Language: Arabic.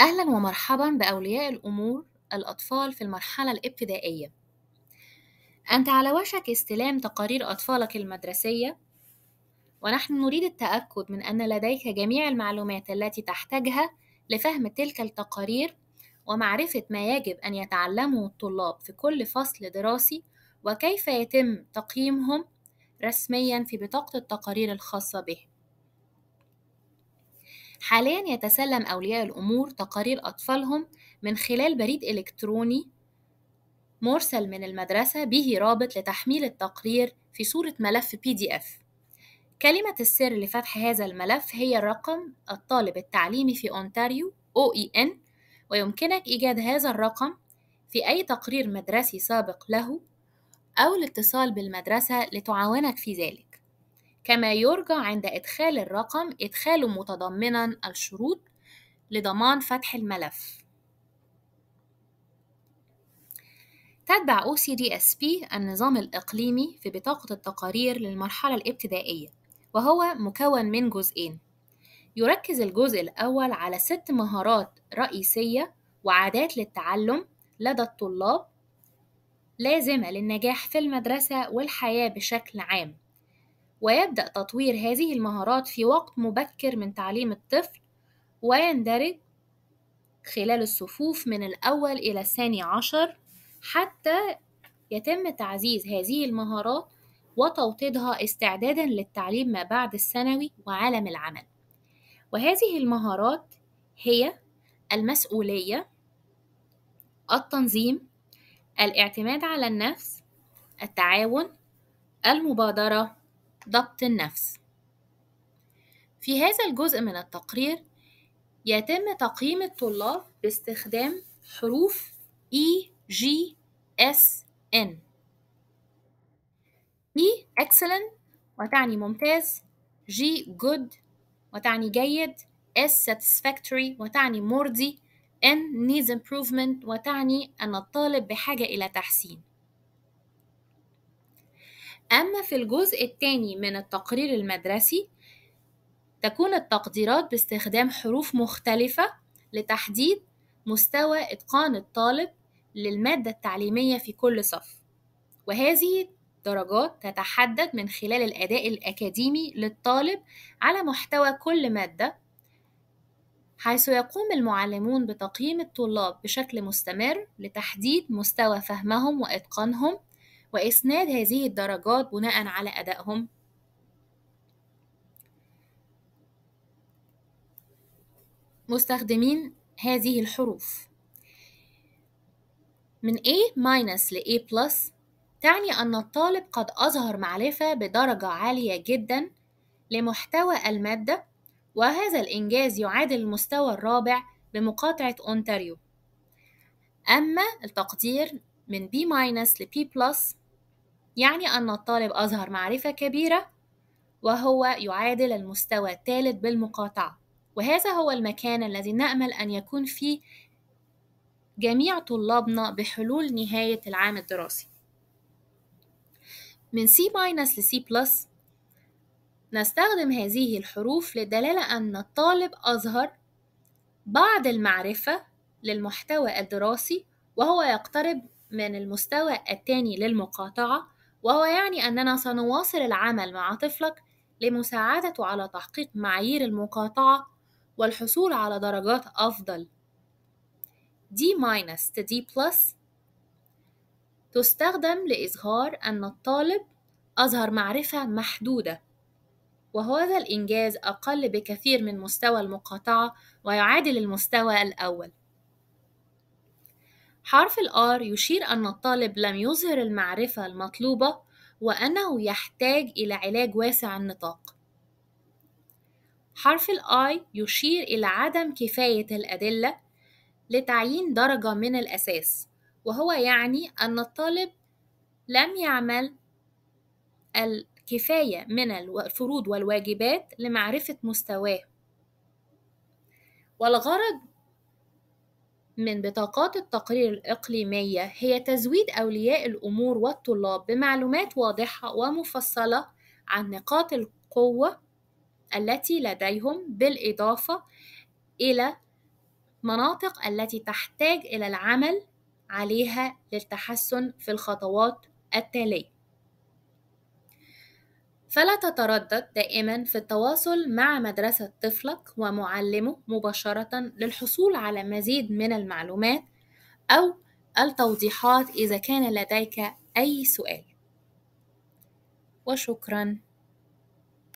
أهلا ومرحبا بأولياء الأمور الأطفال في المرحلة الابتدائية أنت على وشك استلام تقارير أطفالك المدرسية ونحن نريد التأكد من أن لديك جميع المعلومات التي تحتاجها لفهم تلك التقارير ومعرفة ما يجب أن يتعلمه الطلاب في كل فصل دراسي وكيف يتم تقييمهم رسميا في بطاقة التقارير الخاصة بهم حاليا يتسلم أولياء الأمور تقارير أطفالهم من خلال بريد إلكتروني مرسل من المدرسة به رابط لتحميل التقرير في صورة ملف بي دي اف كلمة السر لفتح هذا الملف هي رقم الطالب التعليمي في أونتاريو OEN ويمكنك إيجاد هذا الرقم في أي تقرير مدرسي سابق له أو الاتصال بالمدرسة لتعاونك في ذلك كما يرجى عند إدخال الرقم إدخاله متضمنا الشروط لضمان فتح الملف تتبع OCDSP النظام الإقليمي في بطاقة التقارير للمرحلة الابتدائية وهو مكون من جزئين يركز الجزء الأول على ست مهارات رئيسية وعادات للتعلم لدى الطلاب لازمة للنجاح في المدرسة والحياة بشكل عام ويبدأ تطوير هذه المهارات في وقت مبكر من تعليم الطفل ويندرج خلال الصفوف من الأول إلى الثاني عشر حتى يتم تعزيز هذه المهارات وتوطيدها استعدادا للتعليم ما بعد الثانوي وعالم العمل وهذه المهارات هي المسؤولية التنظيم الاعتماد على النفس التعاون المبادرة ضبط النفس في هذا الجزء من التقرير يتم تقييم الطلاب باستخدام حروف E G S N E excellent وتعني ممتاز G good وتعني جيد S satisfactory وتعني مرضي N needs improvement وتعني أن الطالب بحاجة إلى تحسين أما في الجزء الثاني من التقرير المدرسي تكون التقديرات باستخدام حروف مختلفة لتحديد مستوى إتقان الطالب للمادة التعليمية في كل صف وهذه الدرجات تتحدد من خلال الأداء الأكاديمي للطالب على محتوى كل مادة حيث يقوم المعلمون بتقييم الطلاب بشكل مستمر لتحديد مستوى فهمهم وإتقانهم وإسناد هذه الدرجات بناء على أدائهم مستخدمين هذه الحروف من A ل A تعني أن الطالب قد أظهر معرفة بدرجة عالية جدا لمحتوى المادة وهذا الإنجاز يعادل المستوى الرابع بمقاطعة أونتاريو أما التقدير من B- ل B+, يعني أن الطالب أظهر معرفة كبيرة وهو يعادل المستوى الثالث بالمقاطعة وهذا هو المكان الذي نأمل أن يكون فيه جميع طلابنا بحلول نهاية العام الدراسي من C- ل C++ نستخدم هذه الحروف لدلالة أن الطالب أظهر بعض المعرفة للمحتوى الدراسي وهو يقترب من المستوى الثاني للمقاطعة وهو يعني أننا سنواصل العمل مع طفلك لمساعدته على تحقيق معايير المقاطعة والحصول على درجات أفضل D- to D+, تستخدم لإظهار أن الطالب أظهر معرفة محدودة وهذا الإنجاز أقل بكثير من مستوى المقاطعة ويعادل المستوى الأول حرف الآر يشير أن الطالب لم يظهر المعرفة المطلوبة وأنه يحتاج إلى علاج واسع النطاق حرف الآي يشير إلى عدم كفاية الأدلة لتعيين درجة من الأساس وهو يعني أن الطالب لم يعمل الكفاية من الفروض والواجبات لمعرفة مستواه والغرض من بطاقات التقرير الإقليمية هي تزويد أولياء الأمور والطلاب بمعلومات واضحة ومفصلة عن نقاط القوة التي لديهم بالإضافة إلى مناطق التي تحتاج إلى العمل عليها للتحسن في الخطوات التالية فلا تتردد دائما في التواصل مع مدرسة طفلك ومعلمه مباشرة للحصول على مزيد من المعلومات أو التوضيحات إذا كان لديك أي سؤال وشكراً